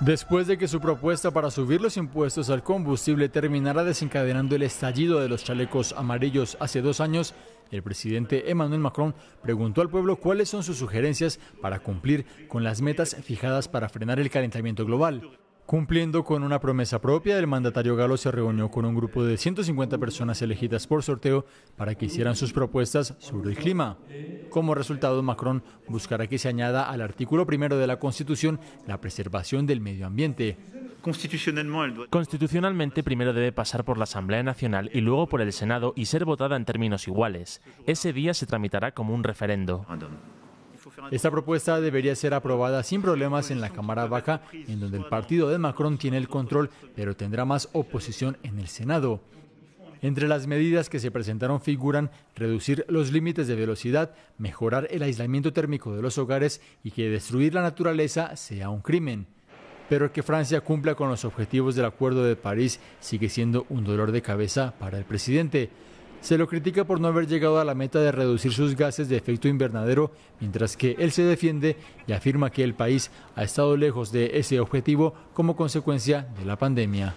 Después de que su propuesta para subir los impuestos al combustible terminara desencadenando el estallido de los chalecos amarillos hace dos años, el presidente Emmanuel Macron preguntó al pueblo cuáles son sus sugerencias para cumplir con las metas fijadas para frenar el calentamiento global. Cumpliendo con una promesa propia, el mandatario galo se reunió con un grupo de 150 personas elegidas por sorteo para que hicieran sus propuestas sobre el clima. Como resultado, Macron buscará que se añada al artículo primero de la Constitución la preservación del medio ambiente. Constitucionalmente primero debe pasar por la Asamblea Nacional y luego por el Senado y ser votada en términos iguales. Ese día se tramitará como un referendo. Esta propuesta debería ser aprobada sin problemas en la Cámara Baja, en donde el partido de Macron tiene el control, pero tendrá más oposición en el Senado. Entre las medidas que se presentaron figuran reducir los límites de velocidad, mejorar el aislamiento térmico de los hogares y que destruir la naturaleza sea un crimen. Pero que Francia cumpla con los objetivos del Acuerdo de París sigue siendo un dolor de cabeza para el presidente. Se lo critica por no haber llegado a la meta de reducir sus gases de efecto invernadero, mientras que él se defiende y afirma que el país ha estado lejos de ese objetivo como consecuencia de la pandemia.